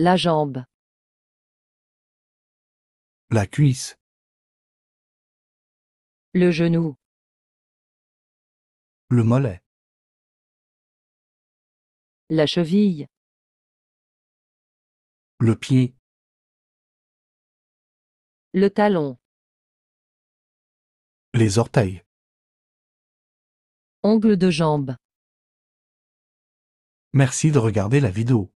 La jambe. La cuisse. Le genou. Le mollet. La cheville. Le pied. Le talon. Les orteils. Ongle de jambe. Merci de regarder la vidéo.